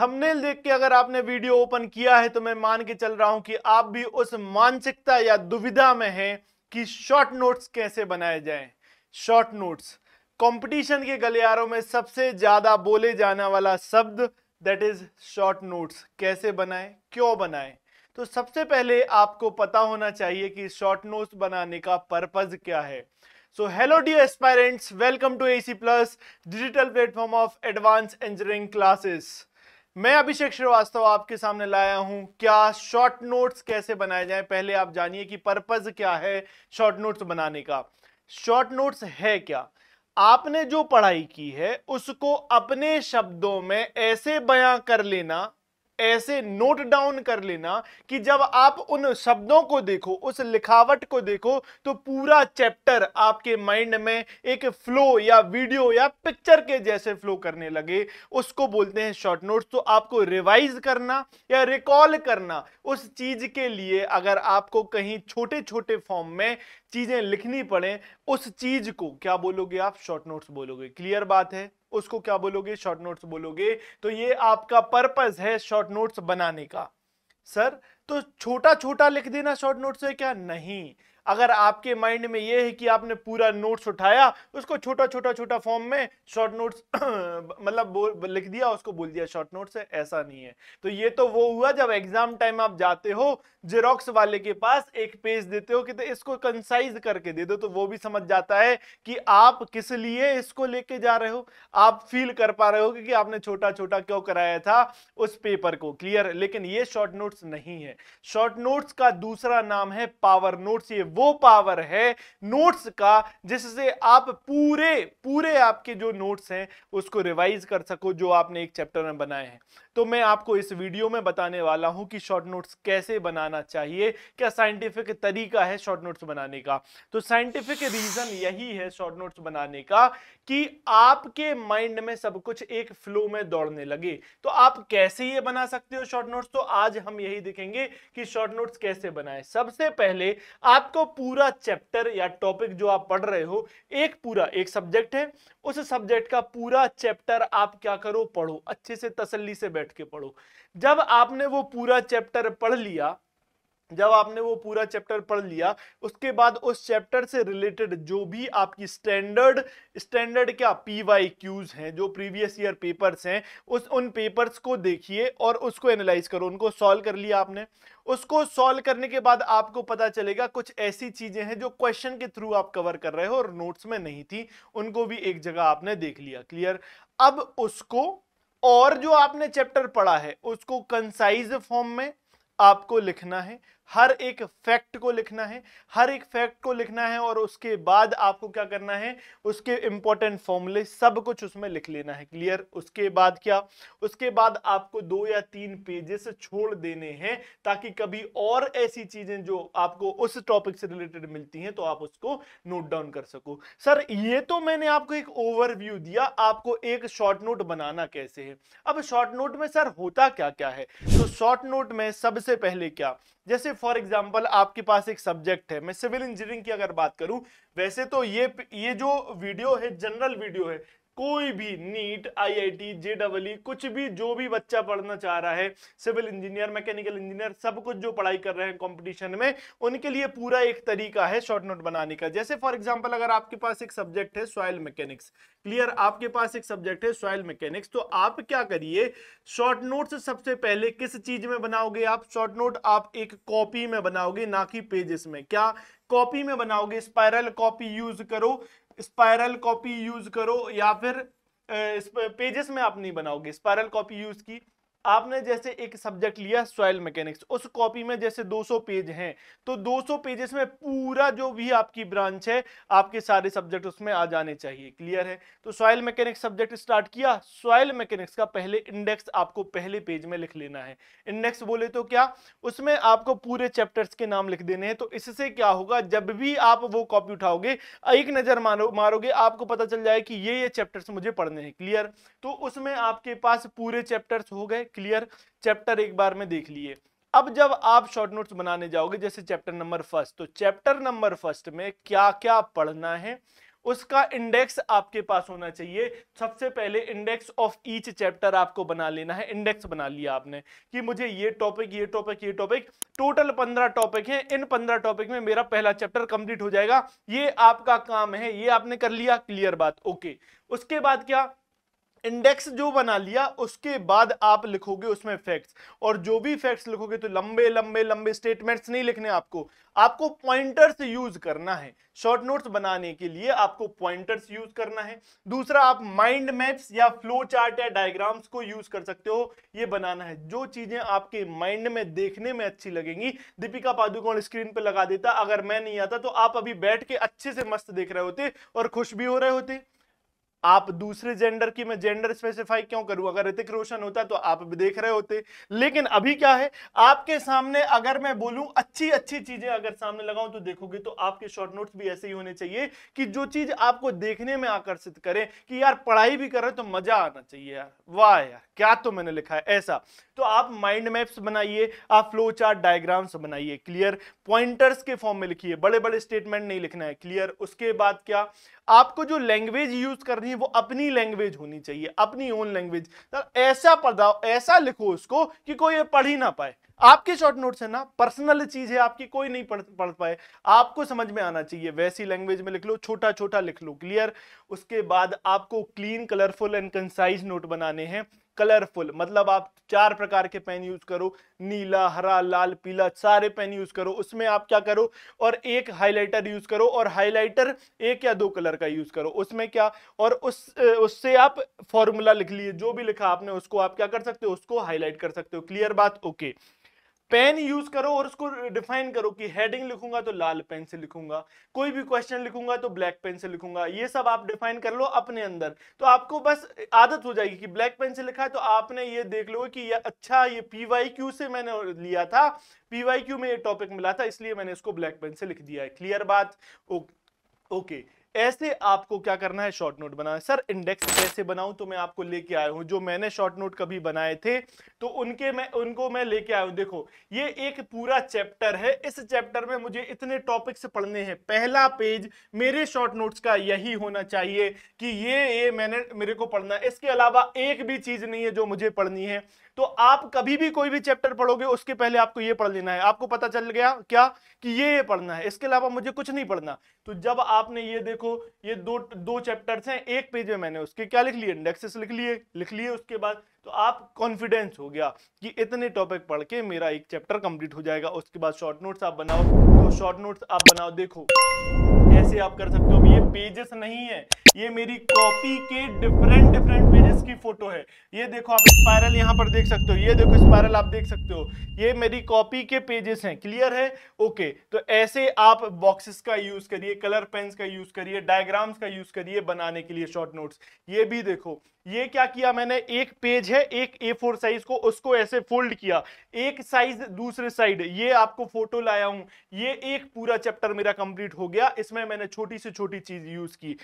Thumbnail देख के अगर आपने वीडियो ओपन किया है तो मैं मान के चल रहा हूं कि आप भी उस मानसिकता या दुविधा में हैं कि शॉर्ट नोट्स कैसे बनाए जाएं शॉर्ट नोट्स कंपटीशन के गलियारों में सबसे ज्यादा बोले जाने वाला शब्द दैट इज शॉर्ट नोट्स कैसे बनाएं क्यों बनाएं तो सबसे पहले आपको पता होना चाहिए कि शॉर्ट नोट्स बनाने का पर्पज क्या है hello the aspirants welcome to A C plus digital platform of advance engineering classes मैं अभिषेक श्रीवास्तव आपके सामने लाया हूं क्या शॉर्ट नोट्स कैसे बनाए जाए पहले आप जानिए कि पर्पज क्या है शॉर्ट नोट्स बनाने का शॉर्ट नोट्स है क्या आपने जो पढ़ाई की है उसको अपने शब्दों में ऐसे बयां कर लेना ऐसे नोट डाउन कर लेना कि जब आप उन शब्दों को देखो उस लिखावट को देखो तो पूरा चैप्टर आपके माइंड में एक फ्लो या वीडियो या पिक्चर के जैसे फ्लो करने लगे उसको बोलते हैं शॉर्ट नोट्स तो आपको रिवाइज करना या रिकॉल करना उस चीज के लिए अगर आपको कहीं छोटे छोटे फॉर्म में चीजें लिखनी पड़े उस चीज को क्या बोलोगे आप शॉर्ट नोट्स बोलोगे क्लियर बात है उसको क्या बोलोगे शॉर्ट नोट्स बोलोगे तो ये आपका पर्पज है शॉर्ट नोट्स बनाने का सर तो छोटा छोटा लिख देना शॉर्ट नोट से क्या नहीं अगर आपके माइंड में ये है कि आपने पूरा नोट्स उठाया उसको छोटा छोटा छोटा फॉर्म में शॉर्ट नोट्स मतलब लिख दिया उसको बोल दिया शॉर्ट नोट्स है ऐसा नहीं है तो ये तो वो हुआ जब एग्जाम टाइम आप जाते हो जेरोक्स वाले के पास एक पेज देते हो कि तो इसको कंसाइज करके दे दो तो वो भी समझ जाता है कि आप किस लिए इसको लेके जा रहे हो आप फील कर पा रहे हो कि आपने छोटा छोटा क्यों कराया था उस पेपर को क्लियर लेकिन ये शॉर्ट नोट्स नहीं है शॉर्ट नोट्स का दूसरा नाम है पावर नोट्स ये वो पावर है नोट्स का जिससे आप पूरे पूरे आपके जो नोट्स हैं उसको रिवाइज कर सको जो आपने एक चैप्टर में बनाए हैं तो मैं आपको इस वीडियो में बताने वाला हूं कि शॉर्ट नोट्स कैसे बनाना चाहिए क्या साइंटिफिक तरीका है शॉर्ट नोट्स बनाने का तो साइंटिफिक रीजन यही है शॉर्ट नोट्स बनाने का कि आपके माइंड में सब कुछ एक फ्लो में दौड़ने लगे तो आप कैसे ये बना सकते हो शॉर्ट नोट्स तो आज हम यही देखेंगे कि शॉर्ट नोट्स कैसे बनाए सबसे पहले आपको पूरा चैप्टर या टॉपिक जो आप पढ़ रहे हो एक पूरा एक सब्जेक्ट है उस सब्जेक्ट का पूरा चैप्टर आप क्या करो पढ़ो अच्छे से तसली से बैठ के पढ़ो जब आपने वो पूरा चैप्टर पढ़ लिया जब आपने वो पूरा चैप्टर पढ़ लिया उसके बाद उस चैप्टर से रिलेटेड जो भी आपकी स्टैंडर्ड स्टैंडर्ड क्या पी वाई क्यूज हैं जो प्रीवियस ईयर पेपर्स हैं उस उन पेपर्स को देखिए और उसको एनालाइज करो उनको सॉल्व कर लिया आपने उसको सॉल्व करने के बाद आपको पता चलेगा कुछ ऐसी चीजें हैं जो क्वेश्चन के थ्रू आप कवर कर रहे हो और नोट्स में नहीं थी उनको भी एक जगह आपने देख लिया क्लियर अब उसको और जो आपने चैप्टर पढ़ा है उसको कंसाइज फॉर्म में आपको लिखना है हर एक फैक्ट को लिखना है हर एक फैक्ट को लिखना है और उसके बाद आपको क्या करना है उसके इंपॉर्टेंट फॉर्मूले सब कुछ उसमें लिख लेना है क्लियर उसके बाद क्या उसके बाद आपको दो या तीन पेजेस छोड़ देने हैं ताकि कभी और ऐसी चीजें जो आपको उस टॉपिक से रिलेटेड मिलती हैं तो आप उसको नोट डाउन कर सको सर ये तो मैंने आपको एक ओवरव्यू दिया आपको एक शॉर्ट नोट बनाना कैसे है अब शॉर्ट नोट में सर होता क्या क्या है तो शॉर्ट नोट में सबसे पहले क्या जैसे फॉर एग्जाम्पल आपके पास एक सब्जेक्ट है मैं सिविल इंजीनियरिंग की अगर बात करूं वैसे तो ये ये जो वीडियो है जनरल वीडियो है कोई भी नीट आईआईटी जेडब्ल्यू e, कुछ भी जो भी बच्चा पढ़ना चाह रहा है सिविल इंजीनियर मैकेनिकल इंजीनियर सब कुछ जो पढ़ाई कर रहे हैं कंपटीशन में उनके लिए पूरा एक तरीका है शॉर्ट नोट बनाने का जैसे फॉर एग्जांपल अगर आपके पास एक सब्जेक्ट है सॉयल मैकेनिक्स क्लियर आपके पास एक सब्जेक्ट है सॉयल मैकेनिक्स तो आप क्या करिए शॉर्ट नोट सबसे पहले किस चीज में बनाओगे आप शॉर्ट नोट आप एक कॉपी में बनाओगे ना कि पेजेस में क्या कॉपी में बनाओगे स्पायरल कॉपी यूज करो स्पायरल कॉपी यूज करो या फिर पेजेस में आप नहीं बनाओगे स्पायरल कॉपी यूज की आपने जैसे एक सब्जेक्ट लिया सॉयल मैकेनिक्स उस कॉपी में जैसे 200 पेज हैं तो 200 पेजेस में पूरा जो भी आपकी ब्रांच है आपके सारे सब्जेक्ट उसमें आ जाने चाहिए क्लियर है तो सॉयल मैकेनिक्स सब्जेक्ट स्टार्ट किया सॉयल मैकेनिक्स का पहले इंडेक्स आपको पहले पेज में लिख लेना है इंडेक्स बोले तो क्या उसमें आपको पूरे चैप्टर्स के नाम लिख देने हैं तो इससे क्या होगा जब भी आप वो कॉपी उठाओगे एक नज़र मारो मारोगे आपको पता चल जाए कि ये ये चैप्टर्स मुझे पढ़ने हैं क्लियर तो उसमें आपके पास पूरे चैप्टर्स हो गए क्लियर चैप्टर एक बार में देख लिए अब जब आप शॉर्ट नोट्स बनाने जाओगे जैसे चैप्टर नंबर फर्स्ट तो चैप्टर नंबर फर्स्ट में क्या क्या पढ़ना है उसका इंडेक्स आपके पास होना चाहिए सबसे पहले इंडेक्स ऑफ ईच चैप्टर आपको बना लेना है इंडेक्स बना लिया आपने कि मुझे ये टॉपिक ये टॉपिक ये टॉपिक टोटल पंद्रह टॉपिक हैं इन पंद्रह टॉपिक में मेरा पहला चैप्टर कंप्लीट हो जाएगा ये आपका काम है ये आपने कर लिया क्लियर बात ओके उसके बाद क्या इंडेक्स जो बना लिया उसके बाद आप लिखोगे उसमें फैक्ट्स और जो भी फैक्ट्स लिखोगे तो लंबे लंबे लंबे स्टेटमेंट्स नहीं लिखने आपको आपको पॉइंटर्स यूज करना है शॉर्ट नोट्स बनाने के लिए आपको पॉइंटर्स यूज करना है दूसरा आप माइंड मैप्स या फ्लो चार्ट या डायग्राम्स को यूज कर सकते हो ये बनाना है जो चीजें आपके माइंड में देखने में अच्छी लगेंगी दीपिका पादुकोण स्क्रीन पर लगा देता अगर मैं नहीं आता तो आप अभी बैठ के अच्छे से मस्त देख रहे होते और खुश भी हो रहे होते आप दूसरे जेंडर की मैं जेंडर स्पेसिफाई क्यों करूं अगर ऋतिक रोशन होता तो आप भी देख रहे होते लेकिन अभी क्या है आपके सामने अगर मैं बोलूं अच्छी अच्छी चीजें अगर सामने लगाऊं तो देखोगे तो आपके शॉर्ट नोट्स भी ऐसे ही होने चाहिए कि जो चीज आपको देखने में आकर्षित करे कि यार पढ़ाई भी कर रहे तो मजा आना चाहिए यार वाह यार क्या तो मैंने लिखा है ऐसा तो आप माइंड मैप्स बनाइए आप फ्लो चार्ट डायग्राम्स बनाइए क्लियर पॉइंटर्स के फॉर्म में लिखिए बड़े बड़े स्टेटमेंट नहीं लिखना है क्लियर उसके बाद क्या आपको जो लैंग्वेज यूज करनी है वो अपनी लैंग्वेज होनी चाहिए अपनी ओन लैंग्वेज तो ऐसा पढ़ाओ ऐसा लिखो उसको कि कोई पढ़ ही ना पाए आपके शॉर्ट नोट्स है ना पर्सनल चीज है आपकी कोई नहीं पढ़ पढ़ पाए आपको समझ में आना चाहिए वैसी लैंग्वेज में लिख लो छोटा छोटा लिख लो क्लियर उसके बाद आपको clean colourful and concise note बनाने हैं कलरफुल मतलब आप चार प्रकार के पेन यूज करो नीला हरा लाल पीला सारे पेन यूज करो उसमें आप क्या करो और एक हाइलाइटर यूज करो और हाइलाइटर एक या दो कलर का यूज करो उसमें क्या और उस उससे आप फॉर्मूला लिख लिए जो भी लिखा आपने उसको आप क्या कर सकते हो उसको हाईलाइट कर सकते हो क्लियर बात ओके okay. पेन यूज करो और उसको डिफाइन करो कि हेडिंग लिखूंगा तो लाल पेन से लिखूंगा कोई भी क्वेश्चन लिखूंगा तो ब्लैक पेन से लिखूंगा ये सब आप डिफाइन कर लो अपने अंदर तो आपको बस आदत हो जाएगी कि ब्लैक पेन से लिखा है तो आपने ये देख लो कि ये अच्छा ये क्यू से मैंने लिया था क्यू में ये टॉपिक मिला था इसलिए मैंने इसको ब्लैक पेन से लिख दिया है क्लियर बात ओके ऐसे आपको क्या करना है शॉर्ट नोट बनाना सर इंडेक्स कैसे बनाऊं तो मैं आपको लेके आया हूं जो मैंने शॉर्ट नोट कभी बनाए थे तो उनके मैं उनको मैं लेके आया हूं देखो ये एक पूरा चैप्टर है इस चैप्टर में मुझे इतने टॉपिक्स पढ़ने हैं पहला पेज मेरे शॉर्ट नोट्स का यही होना चाहिए कि ये ये मैंने मेरे को पढ़ना है इसके अलावा एक भी चीज नहीं है जो मुझे पढ़नी है तो आप कभी भी कोई भी चैप्टर पढ़ोगे उसके पहले आपको ये पढ़ लेना है आपको पता चल गया क्या कि ये ये पढ़ना है इसके अलावा मुझे कुछ नहीं पढ़ना तो जब आपने ये देखो देखो ये दो दो चैप्टर्स हैं एक पेज में मैंने उसके क्या लिख लिए इंडेक्सेस लिख लिए लिख लिए उसके बाद तो आप कॉन्फिडेंस हो गया कि इतने टॉपिक पढ़ के मेरा एक चैप्टर कंप्लीट हो जाएगा उसके बाद शॉर्ट नोट्स आप बनाओ तो शॉर्ट नोट्स आप बनाओ देखो कैसे आप कर सकते हो ये पेजेस नहीं है ये मेरी कॉपी के डिफरेंट डिफरेंट पेजेस की फोटो है ये देखो आप स्पायरल यहाँ पर देख सकते हो ये देखो स्पायरल आप देख सकते हो ये मेरी कॉपी के पेजेस हैं क्लियर है ओके तो ऐसे आप बॉक्सेस का यूज करिए कलर पेन्स का यूज करिए डायग्राम्स का यूज करिए बनाने के लिए शॉर्ट नोट्स ये भी देखो ये क्या किया मैंने एक पेज है एक ए फोर साइज को उसको ऐसे फोल्ड किया एक साइज दूसरे साइड ये आपको फोटो लाया हूं ये एक पूरा चैप्टर मेरा कंप्लीट हो गया इसमें मैंने छोटी से छोटी चीज यूज की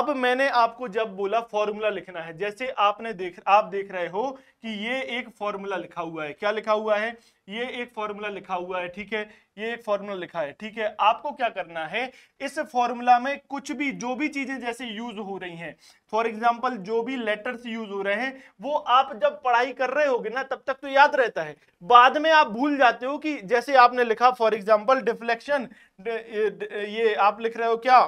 अब मैंने आपको जब बोला फॉर्मूला लिखना है जैसे आपने देख आप देख रहे हो कि ये एक फॉर्मूला लिखा हुआ है क्या लिखा हुआ है ये एक फॉर्मूला लिखा हुआ है ठीक है ये एक फॉर्मूला लिखा है ठीक है आपको क्या करना है इस फॉर्मूला में कुछ भी जो भी चीजें जैसे यूज हो रही हैं फॉर एग्जाम्पल जो भी लेटर्स यूज हो रहे हैं वो आप जब पढ़ाई कर रहे होगे ना तब तक तो याद रहता है बाद में आप भूल जाते हो कि जैसे आपने लिखा फॉर एग्जाम्पल डिफ्लेक्शन ये आप लिख रहे हो क्या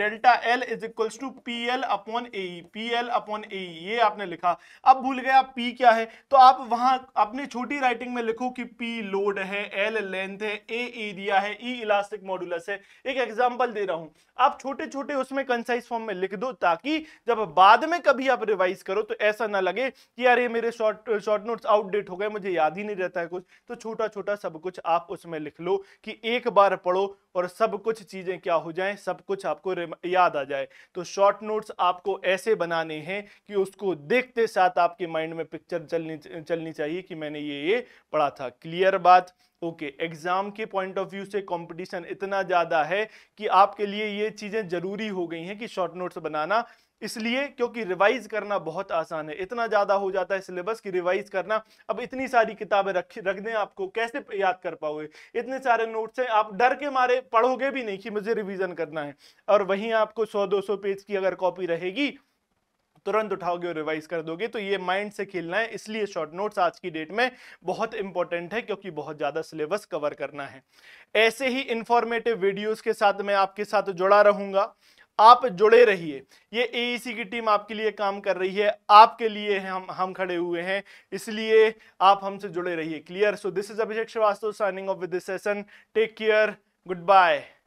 delta L is equals to P L upon A P L upon A ये आपने लिखा अब भूल गया पी क्या है तो आप वहां अपनी छोटी राइटिंग में लिखो कि इसकी पी लोड है एल लेंथ है ए एरिया है ई इलास्टिक मॉडुलस है एक एग्जांपल दे रहा हूं आप छोटे छोटे उसमें कंसाइज फॉर्म में लिख दो ताकि जब बाद में कभी आप रिवाइज करो तो ऐसा ना लगे कि यार ये मेरे शॉर्ट शॉर्ट नोट्स आउटडेट हो गए मुझे याद ही नहीं रहता है कुछ तो छोटा छोटा सब कुछ आप उसमें लिख लो कि एक बार पढ़ो और सब कुछ चीज़ें क्या हो जाएं सब कुछ आपको याद आ जाए तो शॉर्ट नोट्स आपको ऐसे बनाने हैं कि उसको देखते साथ आपके माइंड में पिक्चर चलनी चलनी चाहिए कि मैंने ये ये पढ़ा था क्लियर बात ओके okay, एग्जाम के पॉइंट ऑफ व्यू से कंपटीशन इतना ज़्यादा है कि आपके लिए ये चीज़ें ज़रूरी हो गई हैं कि शॉर्ट नोट्स बनाना इसलिए क्योंकि रिवाइज करना बहुत आसान है इतना ज़्यादा हो जाता है सिलेबस की रिवाइज करना अब इतनी सारी किताबें रख रख दें आपको कैसे याद कर पाओगे इतने सारे नोट्स हैं आप डर के मारे पढ़ोगे भी नहीं कि मुझे रिविज़न करना है और वहीं आपको सौ दो सौ पेज की अगर कॉपी रहेगी तुरंत उठाओगे और रिवाइज कर दोगे तो ये माइंड से खेलना है इसलिए शॉर्ट नोट्स आज की डेट में बहुत इंपॉर्टेंट है क्योंकि बहुत ज़्यादा सिलेबस कवर करना है ऐसे ही इंफॉर्मेटिव वीडियोस के साथ मैं आपके साथ जुड़ा रहूंगा आप जुड़े रहिए ये ए e की टीम आपके लिए काम कर रही है आपके लिए हम हम खड़े हुए हैं इसलिए आप हमसे जुड़े रहिए clear so this is Abhishek Srivastava signing off with this session take care good bye